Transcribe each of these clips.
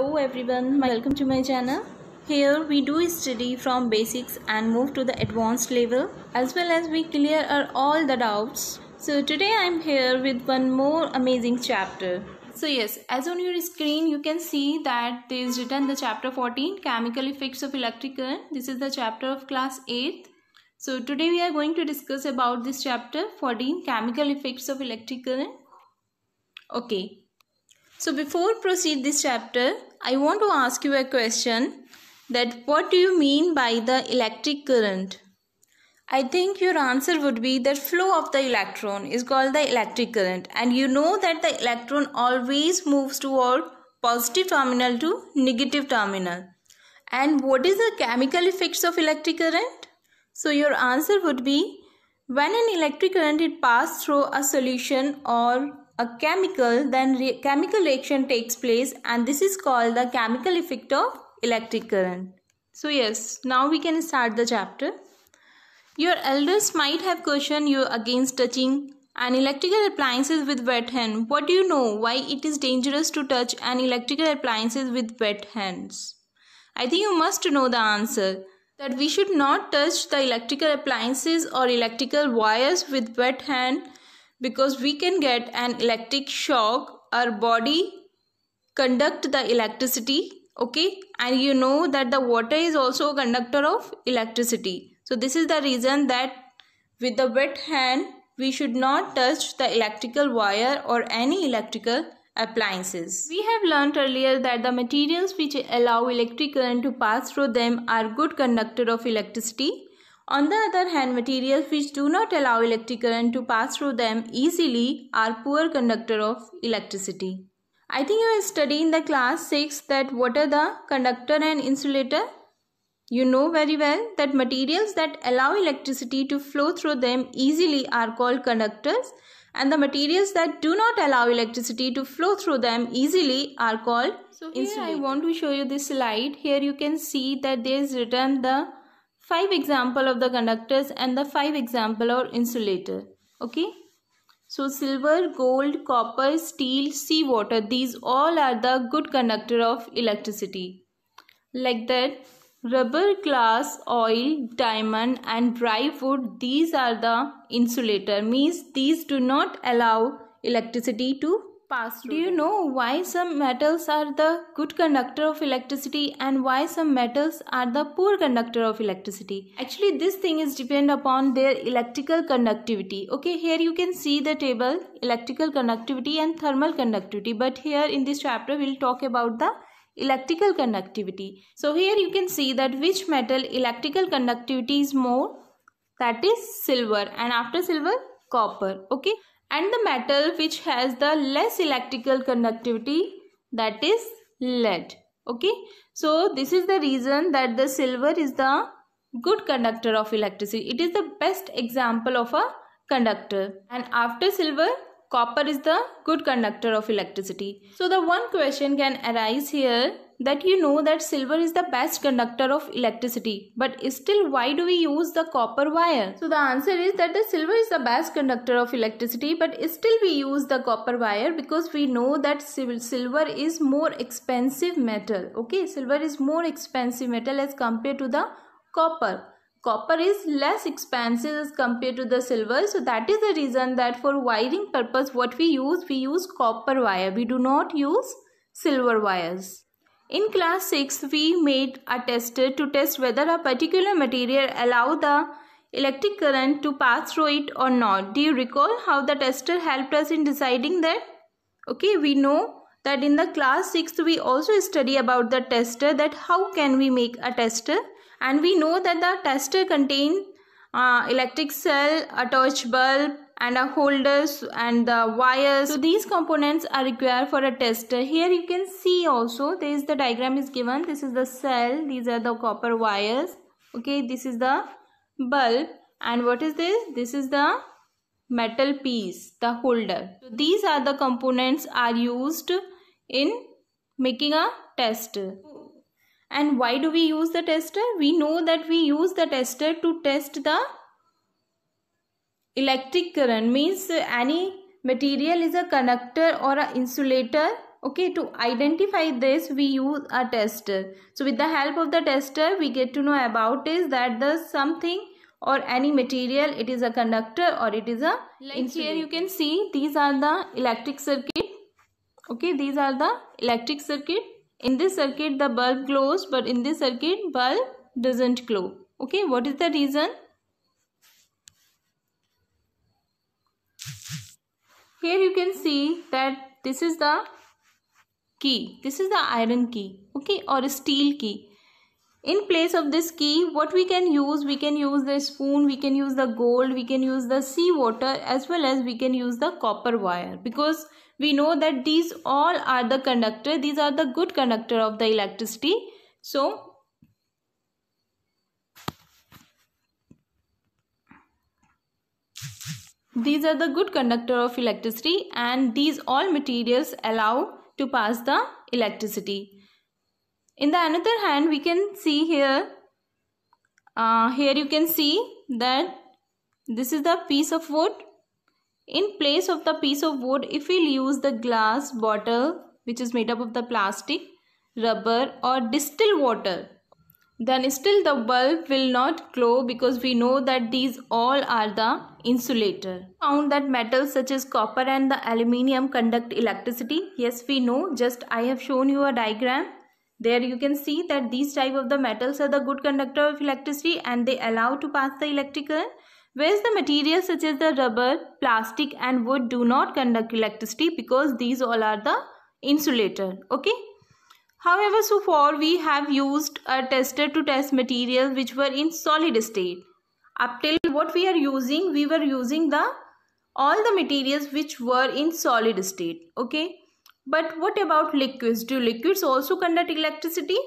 Hello everyone, welcome to my channel. Here we do study from basics and move to the advanced level as well as we clear all the doubts. So today I am here with one more amazing chapter. So yes, as on your screen you can see that there is written the chapter 14 Chemical Effects of Electric Current. This is the chapter of class 8. So today we are going to discuss about this chapter 14 Chemical Effects of Electric Current. Okay, so before proceed this chapter, I want to ask you a question that what do you mean by the electric current? I think your answer would be that flow of the electron is called the electric current and you know that the electron always moves toward positive terminal to negative terminal. And what is the chemical effects of electric current? So your answer would be when an electric current is passed through a solution or a chemical, then re chemical reaction takes place and this is called the chemical effect of electric current. So yes, now we can start the chapter. Your elders might have cautioned you against touching an electrical appliances with wet hand. What do you know why it is dangerous to touch an electrical appliances with wet hands? I think you must know the answer that we should not touch the electrical appliances or electrical wires with wet hand because we can get an electric shock our body conduct the electricity okay and you know that the water is also a conductor of electricity so this is the reason that with the wet hand we should not touch the electrical wire or any electrical appliances. We have learned earlier that the materials which allow electric current to pass through them are good conductor of electricity on the other hand, materials which do not allow electric current to pass through them easily are poor conductor of electricity. I think you study in the class 6 that what are the conductor and insulator? You know very well that materials that allow electricity to flow through them easily are called conductors and the materials that do not allow electricity to flow through them easily are called so here insulator. I want to show you this slide. Here you can see that there is written the 5 example of the conductors and the 5 example of insulator. Okay. So silver, gold, copper, steel, seawater, these all are the good conductor of electricity. Like that, rubber, glass, oil, diamond and dry wood, these are the insulator. Means these do not allow electricity to pass through. Do you them. know why some metals are the good conductor of electricity and why some metals are the poor conductor of electricity? Actually, this thing is depend upon their electrical conductivity. Okay, here you can see the table electrical conductivity and thermal conductivity. But here in this chapter, we'll talk about the electrical conductivity. So here you can see that which metal electrical conductivity is more that is silver and after silver copper okay and the metal which has the less electrical conductivity that is lead okay so this is the reason that the silver is the good conductor of electricity it is the best example of a conductor and after silver copper is the good conductor of electricity. So the one question can arise here that you know that silver is the best conductor of electricity but still why do we use the copper wire so the answer is that the silver is the best conductor of electricity but still we use the copper wire because we know that silver is more expensive metal okay silver is more expensive metal as compared to the copper copper is less expensive as compared to the silver so that is the reason that for wiring purpose what we use we use copper wire we do not use silver wires in class 6 we made a tester to test whether a particular material allow the electric current to pass through it or not do you recall how the tester helped us in deciding that okay we know that in the class 6 we also study about the tester that how can we make a tester and we know that the tester contains uh, electric cell, a torch bulb, and a holders and the wires. So these components are required for a tester. Here you can see also there is the diagram is given. This is the cell. These are the copper wires. Okay, this is the bulb and what is this? This is the metal piece, the holder. So these are the components are used in making a tester and why do we use the tester we know that we use the tester to test the electric current means any material is a conductor or a insulator okay to identify this we use a tester so with the help of the tester we get to know about is that the something or any material it is a conductor or it is a like insulator. here you can see these are the electric circuit okay these are the electric circuit in this circuit the bulb glows but in this circuit bulb doesn't glow okay what is the reason here you can see that this is the key this is the iron key okay or steel key in place of this key what we can use we can use the spoon we can use the gold we can use the sea water as well as we can use the copper wire because we know that these all are the conductor these are the good conductor of the electricity so these are the good conductor of electricity and these all materials allow to pass the electricity in the another hand we can see here uh, here you can see that this is the piece of wood in place of the piece of wood, if we'll use the glass bottle which is made up of the plastic, rubber or distilled water, then still the bulb will not glow because we know that these all are the insulator. Found that metals such as copper and the aluminium conduct electricity. Yes, we know. Just I have shown you a diagram there you can see that these type of the metals are the good conductor of electricity and they allow to pass the electrical. Whereas the materials such as the rubber, plastic and wood do not conduct electricity because these all are the insulator. Okay. However, so far we have used a tester to test materials which were in solid state. Up till what we are using, we were using the all the materials which were in solid state. Okay. But what about liquids? Do liquids also conduct electricity?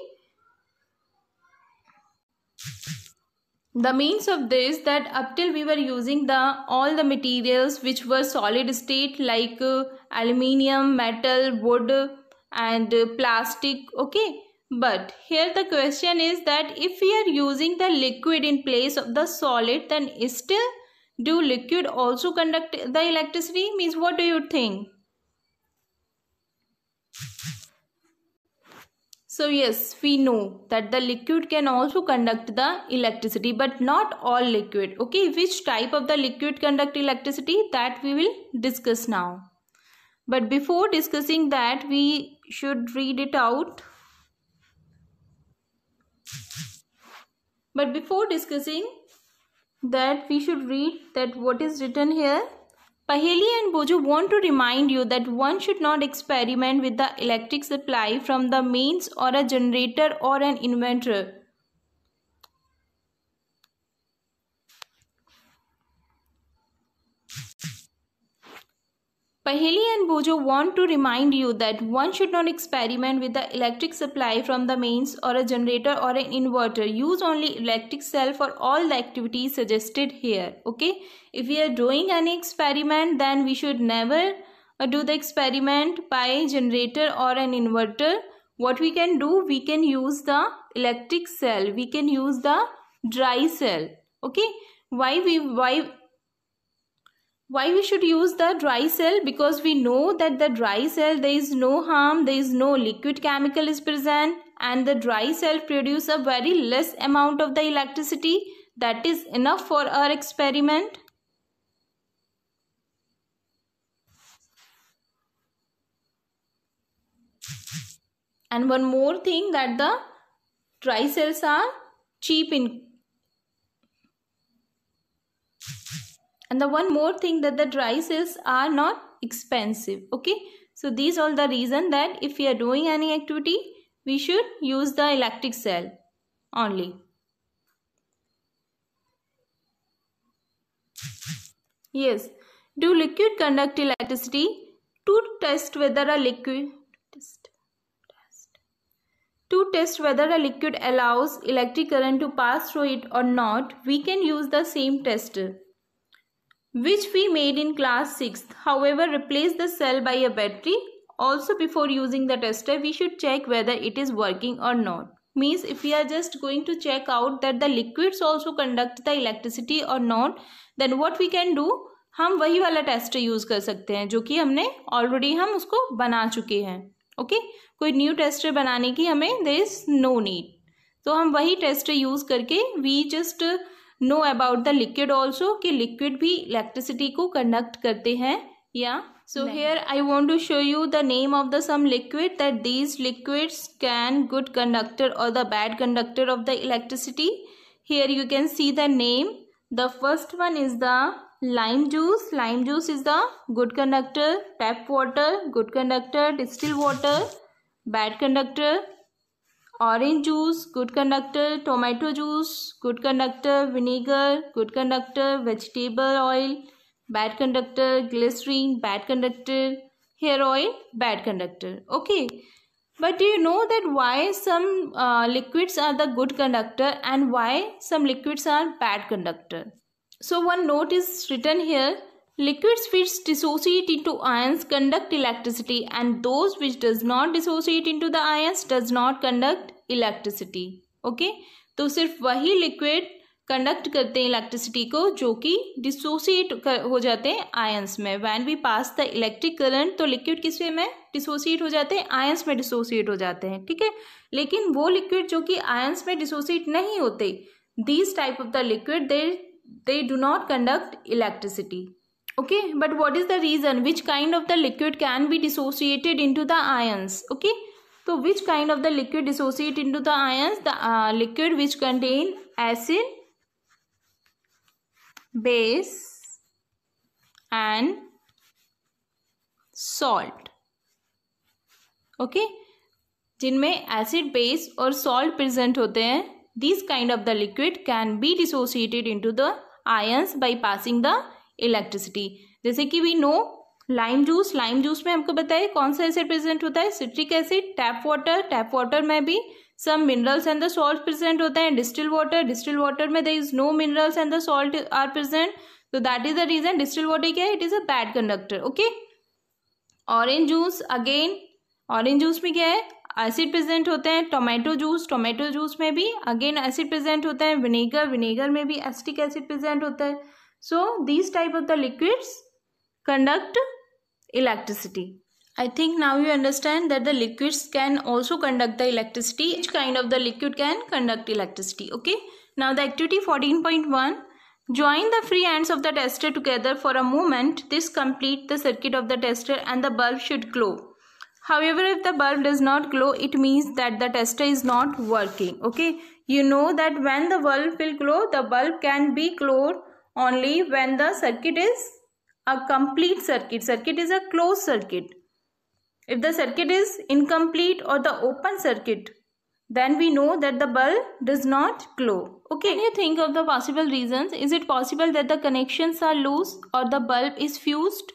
The means of this that up till we were using the all the materials which were solid state like uh, aluminium, metal, wood and uh, plastic okay but here the question is that if we are using the liquid in place of the solid then still do liquid also conduct the electricity means what do you think so yes, we know that the liquid can also conduct the electricity but not all liquid. Okay, which type of the liquid conduct electricity that we will discuss now. But before discussing that, we should read it out. But before discussing that, we should read that what is written here. Paheli and Boju want to remind you that one should not experiment with the electric supply from the mains or a generator or an inventor. Paheli and Bojo want to remind you that one should not experiment with the electric supply from the mains or a generator or an inverter. Use only electric cell for all the activities suggested here. Okay. If we are doing any experiment then we should never uh, do the experiment by generator or an inverter. What we can do we can use the electric cell. We can use the dry cell. Okay. Why we why why we should use the dry cell because we know that the dry cell there is no harm there is no liquid chemical is present and the dry cell produce a very less amount of the electricity that is enough for our experiment and one more thing that the dry cells are cheap in and the one more thing that the dry cells are not expensive okay so these all the reason that if we are doing any activity we should use the electric cell only yes do liquid conduct electricity to test whether a liquid test, to test whether a liquid allows electric current to pass through it or not we can use the same tester which we made in class 6th. However, replace the cell by a battery. Also before using the tester, we should check whether it is working or not. Means if we are just going to check out that the liquids also conduct the electricity or not, then what we can do? हम वही वाला test use कर सकते हैं जो कि हमने already हम उसको बना चुके हैं ओके okay? कोई न्यू टेस्टर बनाने की हमें देर इज़ नो नीड तो हम वही टेस्ट यूज़ करके we just know about the liquid also कि लिक्विड भी इलेक्ट्रिसिटी को कंडक्ट करते हैं या so here I want to show you the name of the some liquid that these liquids can good conductor और the bad conductor of the electricity here you can see the name the first one is the lime juice lime juice is the good conductor tap water good conductor distil water bad conductor orange juice good conductor tomato juice good conductor vinegar good conductor vegetable oil bad conductor glycerine bad conductor hair oil bad conductor okay but do you know that why some uh, liquids are the good conductor and why some liquids are bad conductor so one note is written here Liquids which dissociate into ions conduct electricity and those which does not dissociate into the ions does not conduct electricity okay तो सिर्फ वही liquid conduct करते हैं electricity को जो कि dissociate हो जाते हैं आयंस में when we pass the electric current तो लिक्विड किस वे में डिसोसिएट हो जाते हैं आयंस में डिसोसिएट हो जाते हैं ठीक है लेकिन वो लिक्विड जो कि आयंस में डिसोसिएट नहीं होते these type of the liquid they they do not conduct electricity okay but what is the reason which kind of the liquid can be dissociated in to the ions okay तो which kind of the liquid dissociate to the ions the liquid which contain acid base and salt okay जिनमें acid base और salt present होते हैं this kind of the liquid can be dissociated into the ions by passing the electricity जैसे कि we know lime juice lime juice में हमको बताइए कौन सा एसिड प्रेजेंट होता है citric acid tap water tap water में भी some minerals and the salt present होता है डिस्टिल वाटर डिस्टिल वाटर में there is no minerals and the salt are present तो that is the reason distil water क्या है it is a bad conductor okay orange juice again orange juice में क्या है acid present होते हैं tomato juice tomato juice में भी अगेन एसिड प्रेजेंट होता है विनेगर विनेगर में भी एसिटिक एसिड प्रेजेंट होता है so these type of the liquids conduct electricity. I think now you understand that the liquids can also conduct the electricity. Each kind of the liquid can conduct electricity. Okay. Now the activity 14.1. Join the free ends of the tester together for a moment. This complete the circuit of the tester and the bulb should glow. However, if the bulb does not glow, it means that the tester is not working. Okay. You know that when the bulb will glow, the bulb can be glowed only when the circuit is a complete circuit. Circuit is a closed circuit. If the circuit is incomplete or the open circuit, then we know that the bulb does not glow. Okay. Can you think of the possible reasons? Is it possible that the connections are loose or the bulb is fused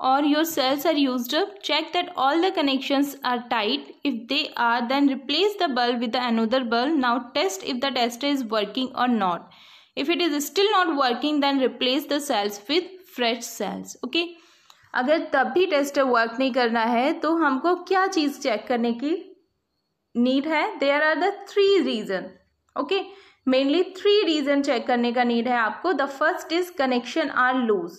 or your cells are used up? Check that all the connections are tight. If they are, then replace the bulb with another bulb. Now test if the tester is working or not. If it is still not working, then replace the cells with fresh cells okay अगर तब भी tester work नहीं करना है तो हमको क्या चीज़ check करने की नीड है there are the three reason okay mainly three reason check करने का नीड है आपको the first is connection are loose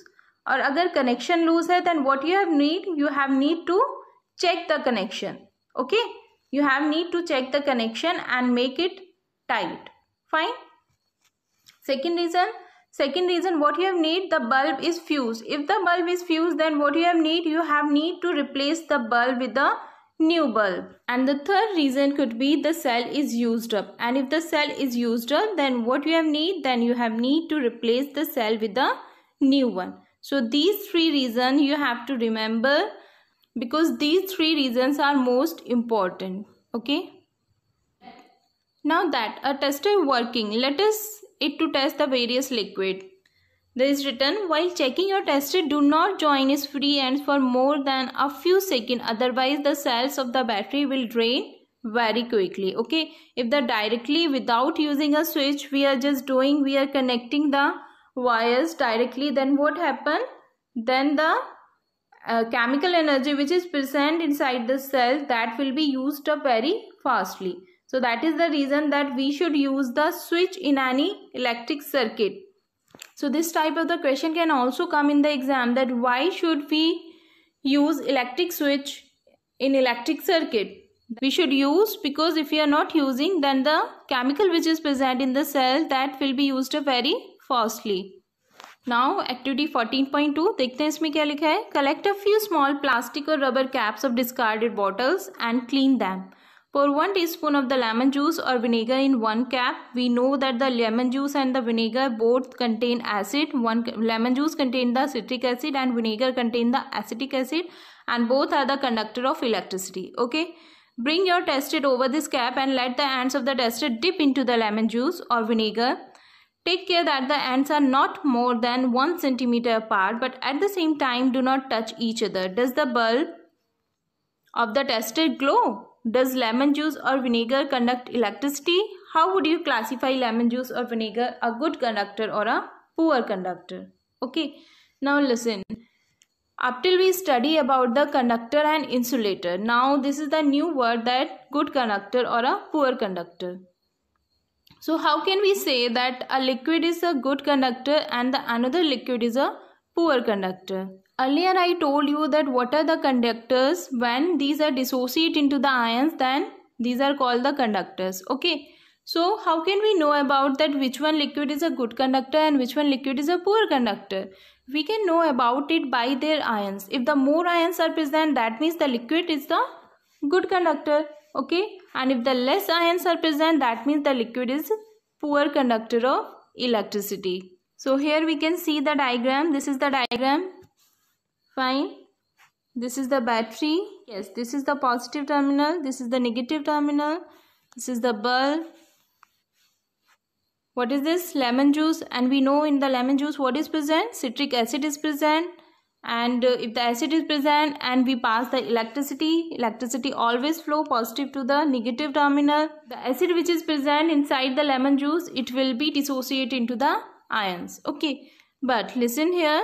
और अगर कनेक्शन लूज है then what you have need you have need to check the connection okay you have need to check the connection and make it tight fine second reason Second reason what you have need the bulb is fused. If the bulb is fused then what you have need you have need to replace the bulb with a new bulb. And the third reason could be the cell is used up. And if the cell is used up then what you have need then you have need to replace the cell with a new one. So these three reasons you have to remember because these three reasons are most important. Okay. Now that a tester working let us it to test the various liquid. There is written, while checking your test, do not join its free ends for more than a few seconds. Otherwise, the cells of the battery will drain very quickly. Okay. If the directly without using a switch, we are just doing, we are connecting the wires directly, then what happen? Then the uh, chemical energy which is present inside the cell that will be used up very fastly. So that is the reason that we should use the switch in any electric circuit. So this type of the question can also come in the exam that why should we use electric switch in electric circuit. We should use because if we are not using then the chemical which is present in the cell that will be used very fastly. Now activity 14.2 देखते हैं इसमें क्या लिखा है Collect a few small plastic or rubber caps of discarded bottles and clean them. Pour 1 teaspoon of the lemon juice or vinegar in 1 cap, We know that the lemon juice and the vinegar both contain acid. One Lemon juice contains the citric acid and vinegar contains the acetic acid and both are the conductor of electricity. Okay. Bring your tester over this cap and let the ends of the tester dip into the lemon juice or vinegar. Take care that the ends are not more than 1 centimeter apart but at the same time do not touch each other. Does the bulb of the tester glow? does lemon juice or vinegar conduct electricity? How would you classify lemon juice or vinegar, a good conductor or a poor conductor? Okay, now listen. Up till we study about the conductor and insulator. Now this is the new word that good conductor or a poor conductor. So how can we say that a liquid is a good conductor and the another liquid is a poor conductor? Earlier I told you that what are the conductors when these are dissociate into the ions then these are called the conductors. Okay. So how can we know about that which one liquid is a good conductor and which one liquid is a poor conductor? We can know about it by their ions. If the more ions are present that means the liquid is the good conductor. Okay. And if the less ions are present that means the liquid is poor conductor of electricity. So here we can see the diagram. This is the diagram fine this is the battery yes this is the positive terminal this is the negative terminal this is the bulb what is this lemon juice and we know in the lemon juice what is present citric acid is present and uh, if the acid is present and we pass the electricity electricity always flow positive to the negative terminal the acid which is present inside the lemon juice it will be dissociated into the ions okay but listen here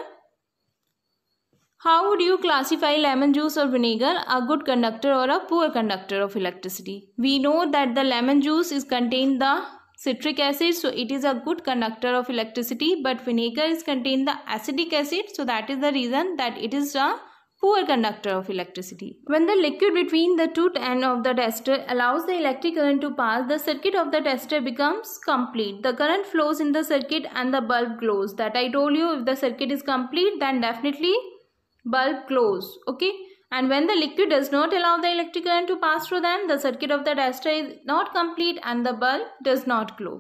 how would you classify lemon juice or vinegar, a good conductor or a poor conductor of electricity? We know that the lemon juice is contained the citric acid so it is a good conductor of electricity but vinegar is contained the acetic acid so that is the reason that it is a poor conductor of electricity. When the liquid between the two end of the tester allows the electric current to pass, the circuit of the tester becomes complete. The current flows in the circuit and the bulb glows. That I told you if the circuit is complete then definitely bulb close okay and when the liquid does not allow the electric current to pass through them the circuit of the tester is not complete and the bulb does not glow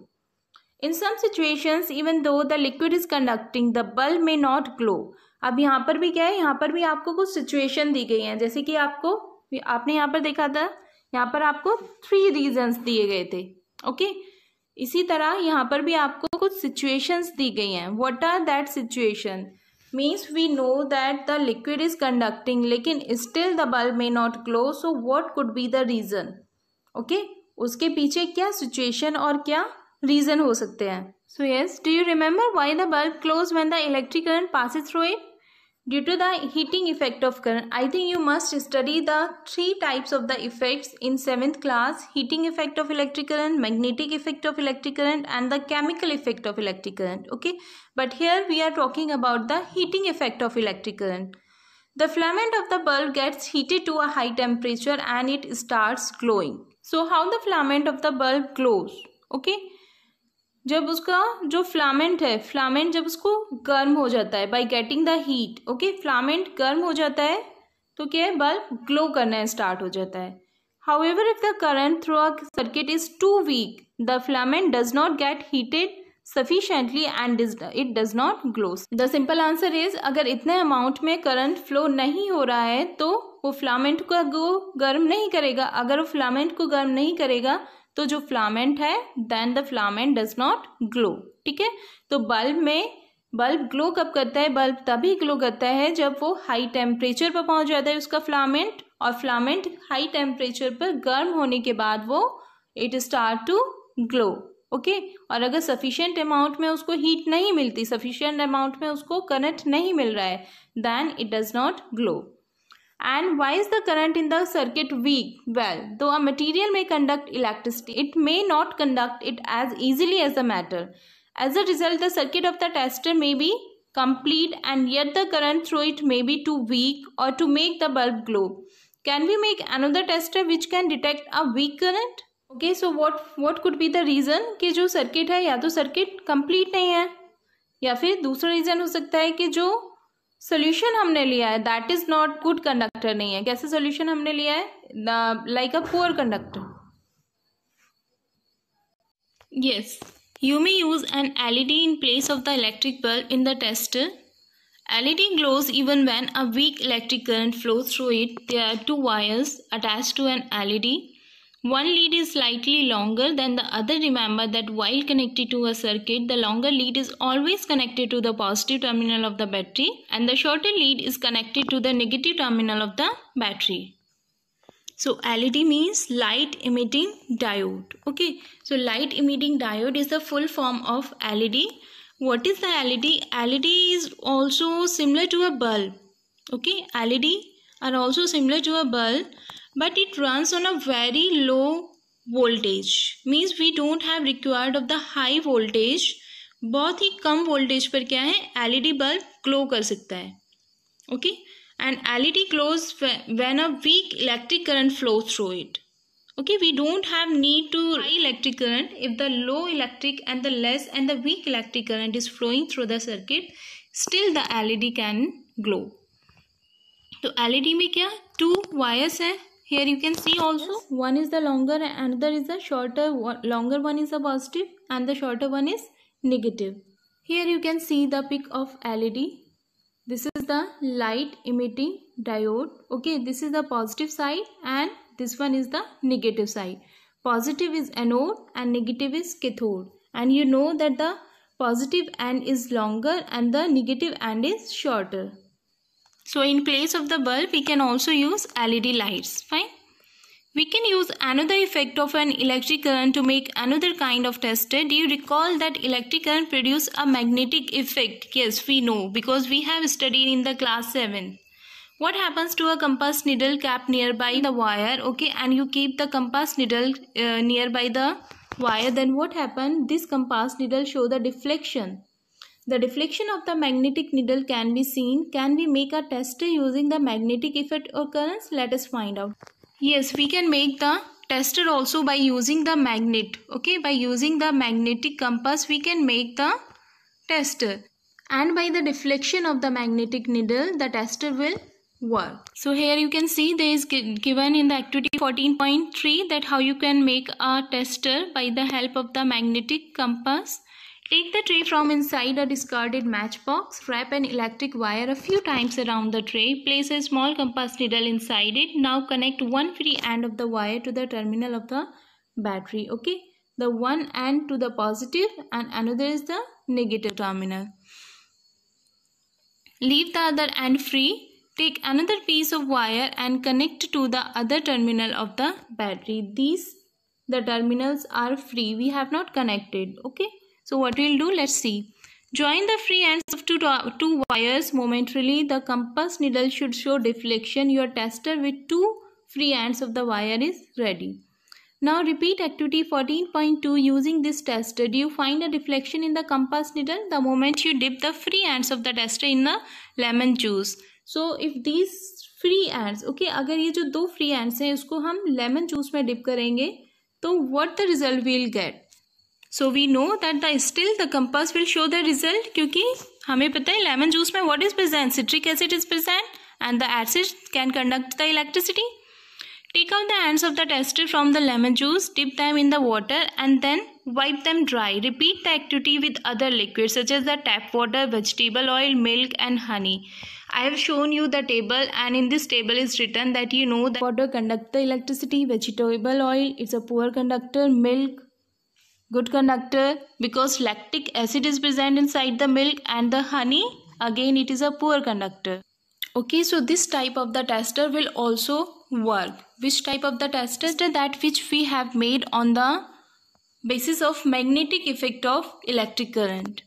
in some situations even though the liquid is conducting the bulb may not glow अब यहाँ पर भी क्या है यहाँ पर भी आपको कुछ सिचुएशन दी गई हैं जैसे कि आपको आपने यहाँ पर देखा था यहाँ पर आपको थ्री रीजंस दिए गए थे ओके okay? इसी तरह यहाँ पर भी आपको कुछ सिचुएशंस दी गई हैं what are that situation means we know that the liquid is conducting लेकिन still the bulb may not glow so what could be the reason okay उसके पीछे क्या सिचुएशन और क्या रीजन हो सकते हैं so yes do you remember why the bulb glows when the electric current passes through it Due to the heating effect of current, I think you must study the three types of the effects in 7th class. Heating effect of electric current, magnetic effect of electric current and the chemical effect of electric current. Okay. But here we are talking about the heating effect of electric current. The filament of the bulb gets heated to a high temperature and it starts glowing. So how the filament of the bulb glows? Okay. जब उसका जो filament है filament जब उसको गर्म हो जाता है by getting the heat okay filament गर्म हो जाता है तो क्या है बल्ब ग्लो करना स्टार्ट हो जाता है however if the current through a circuit is too weak the filament does not get heated sufficiently and it does not glow the simple answer is अगर इतने अमाउंट में current flow नहीं हो रहा है तो वो फ्लामेंट को गर्म नहीं करेगा अगर वो फ्लामेंट को गर्म नहीं करेगा तो जो फ्लामेंट है then the filament does not glow ठीक है तो बल्ब में बल्ब ग्लो कब करता है बल्ब तभी ग्लो करता है जब वो हाई टेम्परेचर पर पहुंच जाता है उसका फ्लामेंट और फ्लामेंट हाई टेम्परेचर पर गर्म होने के बाद वो it start to glow okay और अगर सफिशियंट अमाउंट में उसको हीट नहीं मिलती सफिशियंट अमाउंट में उसको करंट नहीं मिल रहा है then it does not glow And why is the current in the circuit weak? Well, though a material may conduct electricity, it may not conduct it as easily as the matter. As a result, the circuit of the tester may be complete and yet the current through it may be too weak or to make the bulb glow. Can we make another tester which can detect a weak current? okay so what what could be the reason कि jo circuit hai ya to circuit complete nahi hai ya fir dusra reason ho sakta hai कि jo solution हमने लिया है that is not good conductor नहीं है कैसे solution हमने लिया है like a poor conductor yes you may use an L E D in place of the electric bulb in the test LED glows even when a weak electric current flow through it they are two wires attach to an LED One lead is slightly longer than the other. Remember that while connected to a circuit, the longer lead is always connected to the positive terminal of the battery and the shorter lead is connected to the negative terminal of the battery. So LED means light emitting diode. Okay, so light emitting diode is the full form of LED. What is the LED? LED is also similar to a bulb. Okay, LED are also similar to a bulb but it runs on a very low voltage means we don't have required of the high voltage बहुत ही कम voltage पर क्या है L E D bulb glow कर सकता है okay and L E D glows when a weak electric current flow through it okay we don't have need to high electric current if the low electric and the less and the weak electric current is flowing through the circuit still the L LED can glow तो L E D में क्या two wires हैं here you can see also yes. one is the longer another is the shorter one, longer one is the positive and the shorter one is negative here you can see the pic of led this is the light emitting diode okay this is the positive side and this one is the negative side positive is anode and negative is cathode and you know that the positive end is longer and the negative end is shorter so in place of the bulb, we can also use LED lights. Fine. We can use another effect of an electric current to make another kind of tester. Do you recall that electric current produce a magnetic effect? Yes, we know because we have studied in the class 7. What happens to a compass needle cap nearby the wire? Okay, and you keep the compass needle uh, nearby the wire. Then what happens? This compass needle show the deflection. The deflection of the magnetic needle can be seen. Can we make a test using the magnetic effect occurrence? Let us find out. Yes, we can make the tester also by using the magnet. Okay, by using the magnetic compass we can make the tester, And by the deflection of the magnetic needle the tester will work. So here you can see there is given in the activity 14.3 that how you can make a tester by the help of the magnetic compass Take the tray from inside a discarded matchbox, wrap an electric wire a few times around the tray, place a small compass needle inside it. Now connect one free end of the wire to the terminal of the battery, okay? The one end to the positive and another is the negative terminal. Leave the other end free. Take another piece of wire and connect to the other terminal of the battery. These, the terminals are free. We have not connected, okay? So what we'll do, let's see. Join the free ends of two, two wires momentarily. The compass needle should show deflection. Your tester with two free ends of the wire is ready. Now repeat activity 14.2 using this tester. Do you find a deflection in the compass needle the moment you dip the free ends of the tester in the lemon juice? So if these free ends, okay, अगर ये जो दो ends ends हैं इसको हम juice juice में dip करेंगे तो the result we'll get? So we know that the still the compass will show the result क्योंकि हमें पता है लेमन जूस में citric acid present citric and the acid can conduct the electricity. Take out the ends of the tester from the lemon juice, dip them in the water and then wipe them dry. Repeat the activity with other liquids such as the tap water, vegetable oil, milk and honey. I have shown you the table and in this table is written that you know that water conducts the electricity, vegetable oil, it's a poor conductor, milk, Good conductor because lactic acid is present inside the milk and the honey. Again, it is a poor conductor. Okay, so this type of the tester will also work. Which type of the tester? That which we have made on the basis of magnetic effect of electric current.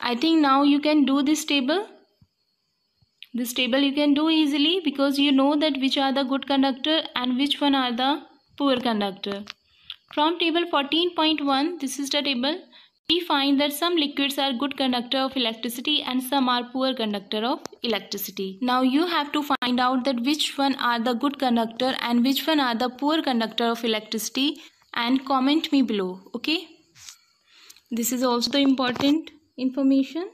I think now you can do this table. This table you can do easily because you know that which are the good conductor and which one are the poor conductor. From table 14.1, this is the table, we find that some liquids are good conductor of electricity and some are poor conductor of electricity. Now you have to find out that which one are the good conductor and which one are the poor conductor of electricity and comment me below, okay? This is also the important information.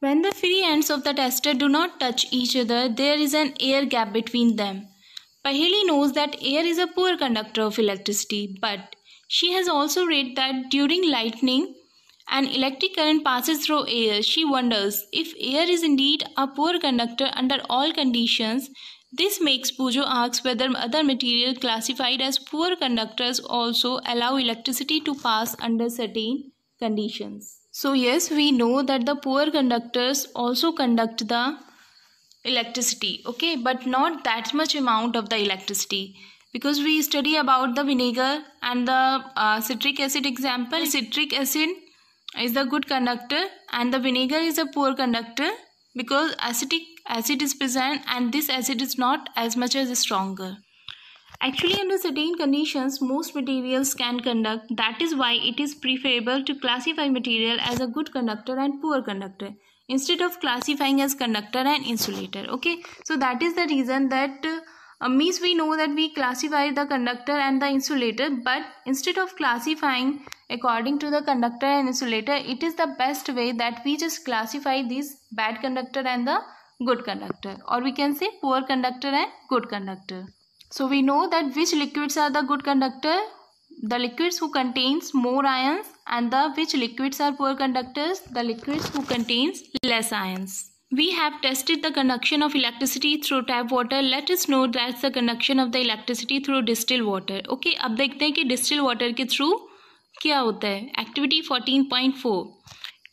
When the free ends of the tester do not touch each other, there is an air gap between them. Paheli knows that air is a poor conductor of electricity, but she has also read that during lightning, an electric current passes through air. She wonders if air is indeed a poor conductor under all conditions. This makes Pujo ask whether other materials classified as poor conductors also allow electricity to pass under certain conditions. So, yes, we know that the poor conductors also conduct the electricity okay but not that much amount of the electricity because we study about the vinegar and the uh, citric acid example citric acid is the good conductor and the vinegar is a poor conductor because acetic acid is present and this acid is not as much as stronger Actually, under certain conditions, most materials can conduct. That is why it is preferable to classify material as a good conductor and poor conductor instead of classifying as conductor and insulator okay so that is the reason that uh, means we know that we classify the conductor and the insulator but instead of classifying according to the conductor and insulator it is the best way that we just classify these bad conductor and the good conductor or we can say poor conductor and good conductor so we know that which liquids are the good conductor the liquids who contains more ions and the which liquids are poor conductors the liquids who contains less ions we have tested the conduction of electricity through tap water let us know that's the conduction of the electricity through distilled water okay अब देखते हैं कि distilled water के through क्या होता है activity 14.4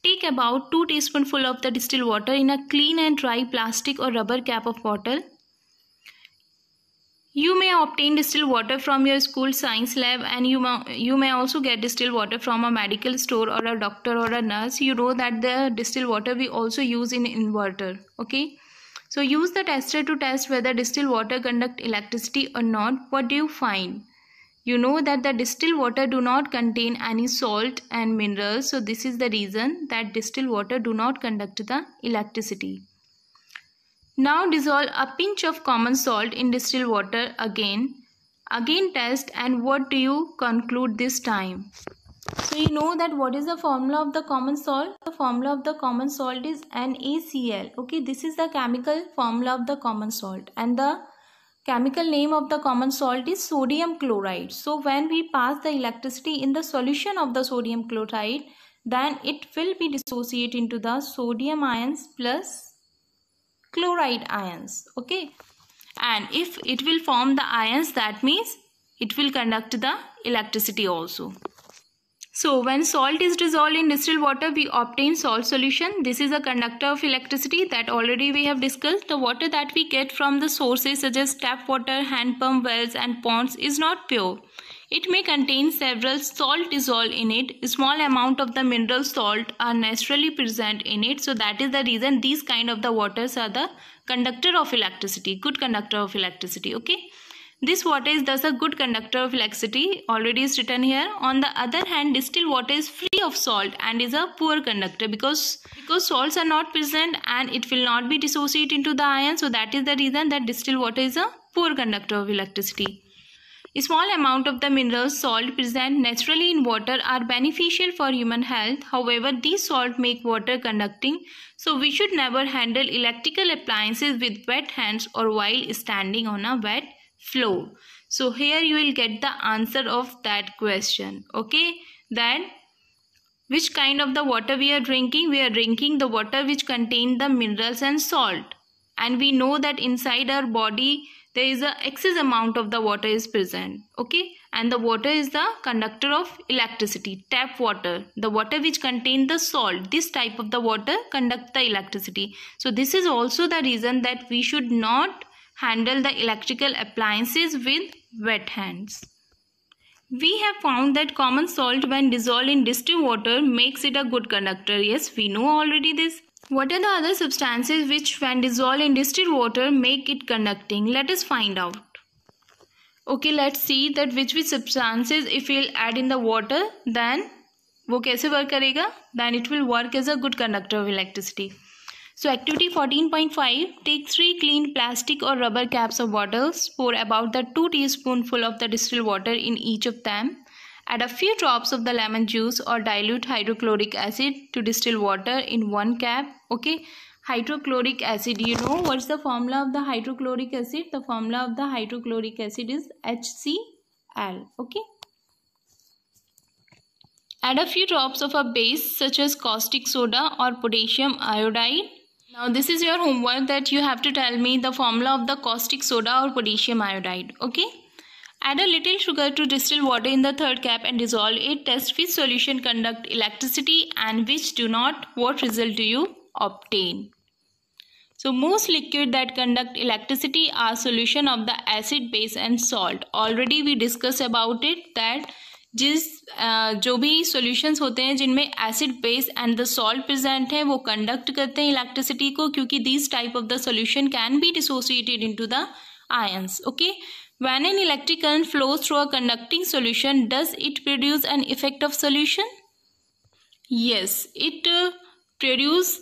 take about 2 teaspoonful of the distilled water in a clean and dry plastic or rubber cap of bottle You may obtain distilled water from your school science lab and you may, you may also get distilled water from a medical store or a doctor or a nurse. You know that the distilled water we also use in inverter. Okay. So use the tester to test whether distilled water conduct electricity or not. What do you find? You know that the distilled water do not contain any salt and minerals. So this is the reason that distilled water do not conduct the electricity. Now dissolve a pinch of common salt in distilled water again. Again test and what do you conclude this time? So you know that what is the formula of the common salt? The formula of the common salt is NaCl. Okay, this is the chemical formula of the common salt and the chemical name of the common salt is sodium chloride. So when we pass the electricity in the solution of the sodium chloride, then it will be dissociated into the sodium ions plus chloride ions okay and if it will form the ions that means it will conduct the electricity also so when salt is dissolved in distilled water we obtain salt solution this is a conductor of electricity that already we have discussed the water that we get from the sources such as tap water hand pump wells and ponds is not pure it may contain several salt dissolved in it. A small amount of the mineral salt are naturally present in it. So that is the reason these kind of the waters are the conductor of electricity, good conductor of electricity. Okay. This water is thus a good conductor of electricity, already is written here. On the other hand, distilled water is free of salt and is a poor conductor because, because salts are not present and it will not be dissociated into the ion. So that is the reason that distilled water is a poor conductor of electricity. A small amount of the mineral salt present naturally in water are beneficial for human health. However, these salt make water conducting, so we should never handle electrical appliances with wet hands or while standing on a wet floor. So here you will get the answer of that question. Okay, that which kind of the water we are drinking? We are drinking the water which contain the minerals and salt. And we know that inside our body there is a excess amount of the water is present okay and the water is the conductor of electricity tap water the water which contain the salt this type of the water conduct the electricity so this is also the reason that we should not handle the electrical appliances with wet hands we have found that common salt when dissolved in distilled water makes it a good conductor yes we know already this what are the other substances which when dissolved in distilled water make it conducting? Let us find out. Okay, let's see that which which substances if we'll add in the water then वो कैसे work करेगा Then it will work as a good conductor of electricity. So activity 14.5 take 3 clean plastic or rubber caps of bottles pour about the 2 teaspoonful of the distilled water in each of them Add a few drops of the lemon juice or dilute hydrochloric acid to distill water in one cap. Okay. Hydrochloric acid, you know what's the formula of the hydrochloric acid? The formula of the hydrochloric acid is HCl. Okay. Add a few drops of a base such as caustic soda or potassium iodide. Now this is your homework that you have to tell me the formula of the caustic soda or potassium iodide. Okay. Add a little sugar to distilled water in the third cap and dissolve it. Test which solution conduct electricity and which do not. What result do you obtain? So most liquid that conduct electricity are solution of the acid, base and salt. Already we discuss about it that जिस uh, जो भी solutions होते हैं जिनमें acid base and the salt present है वो conduct करते हैं इलेक्ट्रिसिटी को क्योंकि this type of the solution can be dissociated into the ions okay When an electric current flows through a conducting solution, does it produce an effect of solution? Yes, it uh, produce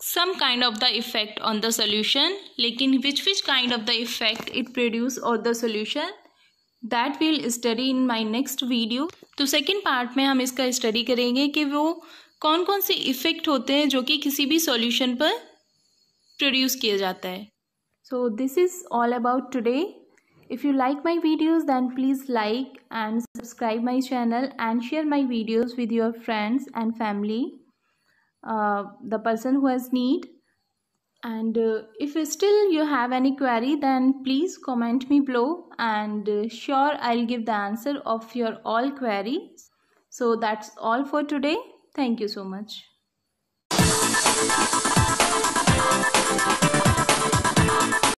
some kind of the effect on the solution. Lekin which which kind of the effect it produce or the solution? that we'll study in my next video तो second part में हम इसका study करेंगे कि वो कौन कौन से effect होते हैं जो कि किसी भी solution पर produce किया जाता है so this is all about today If you like my videos then please like and subscribe my channel and share my videos with your friends and family, uh, the person who has need. And uh, if still you have any query then please comment me below and uh, sure I'll give the answer of your all queries. So that's all for today. Thank you so much.